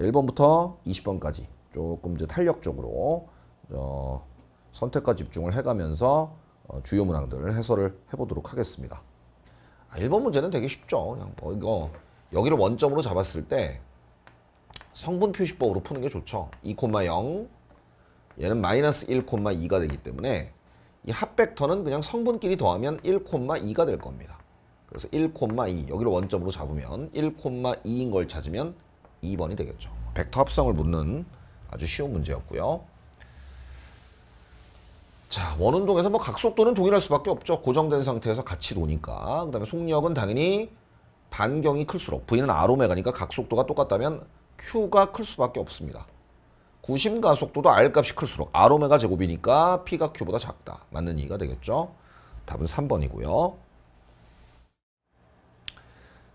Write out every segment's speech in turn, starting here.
자, 1번부터 20번까지 조금 이제 탄력적으로 어, 선택과 집중을 해가면서 어, 주요 문항들을 해설을 해보도록 하겠습니다. 아, 1번 문제는 되게 쉽죠. 그냥 뭐 이거 여기를 원점으로 잡았을 때 성분 표시법으로 푸는 게 좋죠. 2,0 얘는 마이너스 1,2가 되기 때문에 이 합벡터는 그냥 성분끼리 더하면 1,2가 될 겁니다. 그래서 1,2 여기를 원점으로 잡으면 1,2인 걸 찾으면 2번이 되겠죠. 벡터 합성을 묻는 아주 쉬운 문제였고요. 자, 원운동에서 뭐 각속도는 동일할 수밖에 없죠. 고정된 상태에서 같이 도니까. 그 다음에 속력은 당연히 반경이 클수록 V는 R오메가니까 각속도가 똑같다면 Q가 클 수밖에 없습니다. 구심가속도도 R값이 클수록 R오메가 제곱이니까 P가 Q보다 작다. 맞는 얘기가 되겠죠. 답은 3번이고요.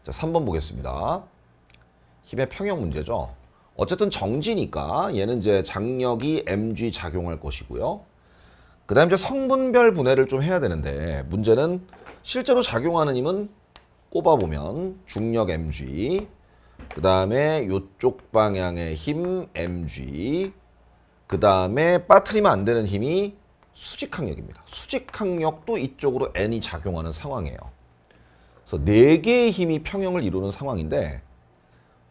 자, 3번 보겠습니다. 힘의 평형 문제죠. 어쨌든 정지니까 얘는 이제 장력이 mg 작용할 것이고요. 그 다음에 이제 성분별 분해를 좀 해야 되는데 문제는 실제로 작용하는 힘은 꼽아보면 중력 mg 그 다음에 요쪽 방향의 힘 mg 그 다음에 빠트리면 안 되는 힘이 수직항력입니다. 수직항력도 이쪽으로 n이 작용하는 상황이에요. 그래서 네 개의 힘이 평형을 이루는 상황인데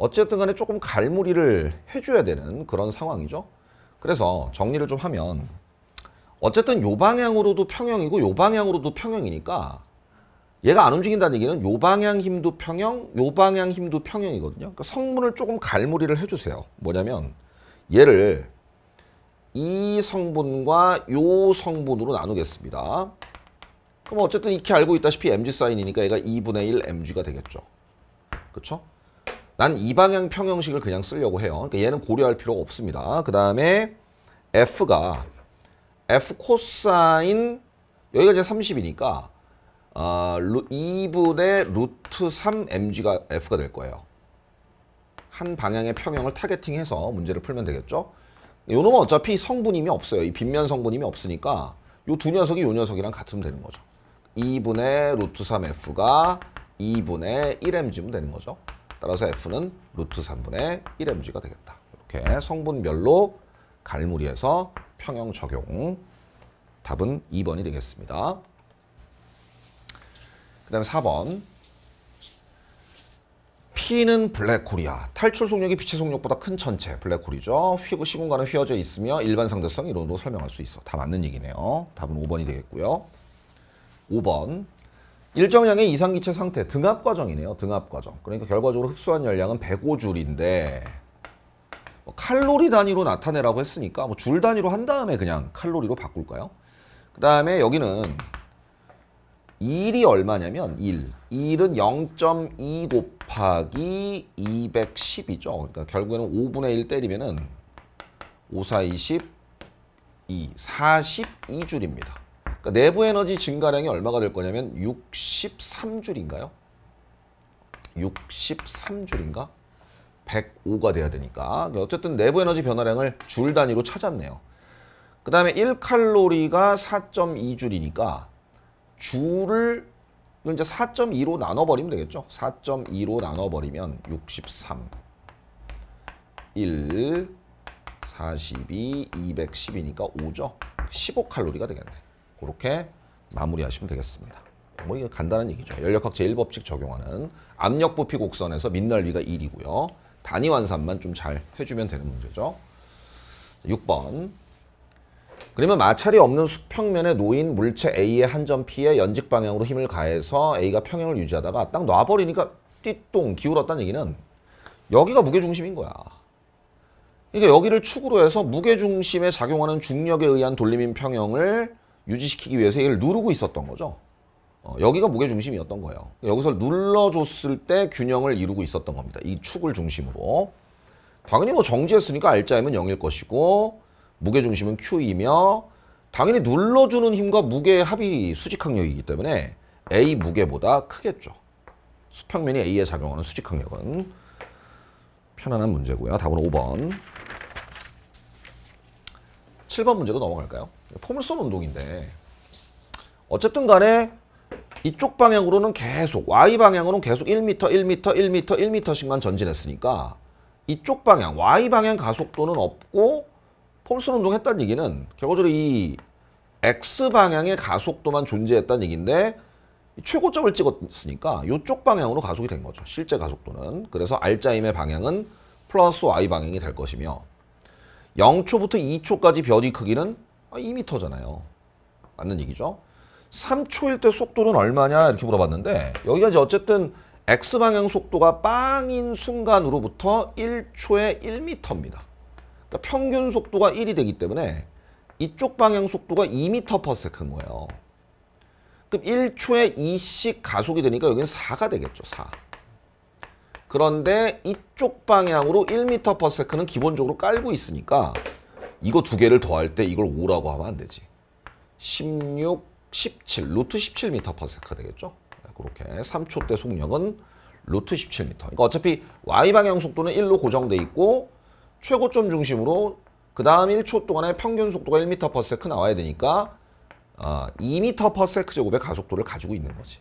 어쨌든 간에 조금 갈무리를 해줘야 되는 그런 상황이죠. 그래서 정리를 좀 하면 어쨌든 요 방향으로도 평형이고 요 방향으로도 평형이니까 얘가 안 움직인다는 얘기는 요 방향 힘도 평형, 요 방향 힘도 평형이거든요. 그러니까 성분을 조금 갈무리를 해주세요. 뭐냐면 얘를 이 성분과 요 성분으로 나누겠습니다. 그럼 어쨌든 이렇게 알고 있다시피 mg 사인이니까 얘가 2분의 1 mg가 되겠죠. 그렇죠? 난 이방향 평형식을 그냥 쓰려고 해요. 그러니까 얘는 고려할 필요가 없습니다. 그 다음에 F가 F 코사인 여기가 이제 30이니까 어, 아, 2분의 루트 3mg가 F가 될 거예요. 한 방향의 평형을 타겟팅해서 문제를 풀면 되겠죠. 이 놈은 어차피 성분임이 없어요. 이 빗면 성분임이 없으니까 이두 녀석이 이 녀석이랑 같으면 되는 거죠. 2분의 루트 3F가 2분의 1mg면 되는 거죠. 따라서 F는 루트 3분의 1mg가 되겠다. 이렇게 성분별로 갈무리해서 평형 적용. 답은 2번이 되겠습니다. 그 다음에 4번. P는 블랙홀이야. 탈출 속력이 빛의 속력보다 큰 천체, 블랙홀이죠. 휘고 시공간은 휘어져 있으며 일반 상대성 이론으로 설명할 수 있어. 다 맞는 얘기네요. 답은 5번이 되겠고요. 5번. 일정량의 이상기체 상태 등압 과정이네요. 등압 과정. 그러니까 결과적으로 흡수한 열량은 105줄인데 뭐 칼로리 단위로 나타내라고 했으니까 뭐 줄 단위로 한 다음에 그냥 칼로리로 바꿀까요? 그 다음에 여기는 1이 얼마냐면 1. 1은 0.2 곱하기 210이죠. 그러니까 결국에는 5분의 1 때리면은 5, 4, 20, 2, 42줄입니다. 그러니까 내부 에너지 증가량이 얼마가 될 거냐면 63줄인가요? 63줄인가? 105가 돼야 되니까 어쨌든 내부 에너지 변화량을 줄 단위로 찾았네요. 그 다음에 1칼로리가 4.2줄이니까 줄을 이제 4.2로 나눠버리면 되겠죠. 4.2로 나눠버리면 63, 1, 42, 210이니까 5죠. 15칼로리가 되겠네. 그렇게 마무리하시면 되겠습니다. 뭐 이게 간단한 얘기죠. 연력학 제1법칙 적용하는 압력 부피 곡선에서 민넓이가 1이고요. 단위 환산만 좀 잘 해주면 되는 문제죠. 6번 그러면 마찰이 없는 수평면에 놓인 물체 A의 한 점 P의 연직 방향으로 힘을 가해서 A가 평형을 유지하다가 딱 놔버리니까 띠똥 기울었다는 얘기는 여기가 무게중심인 거야. 그러니까 여기를 축으로 해서 무게중심에 작용하는 중력에 의한 돌림인 평형을 유지시키기 위해서 얘를 누르고 있었던 거죠. 어, 여기가 무게 중심이었던 거예요. 여기서 눌러줬을 때 균형을 이루고 있었던 겁니다. 이 축을 중심으로. 당연히 뭐 정지했으니까 R자임은 0일 것이고 무게 중심은 Q이며 당연히 눌러주는 힘과 무게의 합이 수직항력이기 때문에 A 무게보다 크겠죠. 수평면이 A에 작용하는 수직항력은 편안한 문제고요. 답은 5번. 7번 문제로 넘어갈까요? 폼을 쏘는 운동인데 어쨌든 간에 이쪽 방향으로는 계속 y 방향으로는 계속 1m, 1m, 1m, 1m씩만 전진했으니까 이쪽 방향 y 방향 가속도는 없고 폼슨 운동했다는 얘기는 결과적으로 이 x 방향의 가속도만 존재했다는 얘기인데 최고점을 찍었으니까 이쪽 방향으로 가속이 된 거죠. 실제 가속도는. 그래서 알짜임의 방향은 플러스 y 방향이 될 것이며 0초부터 2초까지 변이 크기는 2m잖아요. 아, 맞는 얘기죠. 3초일 때 속도는 얼마냐 이렇게 물어봤는데 여기가 이제 어쨌든 x 방향 속도가 빵인 순간으로부터 1초에 1m입니다. 그러니까 평균 속도가 1이 되기 때문에 이쪽 방향 속도가 2 m 크인 거예요. 그럼 1초에 2씩 가속이 되니까 여기는 4가 되겠죠. 4. 그런데 이쪽 방향으로 1 m 크는 기본적으로 깔고 있으니까 이거 두 개를 더할 때 이걸 5라고 하면 안 되지. 16, 17, 루트 1 7 m s 되겠죠? 네, 그렇게 3초 때 속력은 루트 17m. 그러니까 어차피 y방향 속도는 1로 고정돼 있고 최고점 중심으로 그 다음 1초 동안의 평균 속도가 1m/s 나와야 되니까 어, 아, 2m/s 제곱의 가속도를 가지고 있는 거지.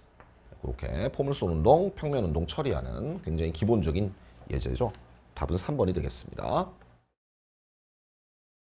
네, 그렇게 포물선 운동, 평면 운동 처리하는 굉장히 기본적인 예제죠. 답은 3번이 되겠습니다.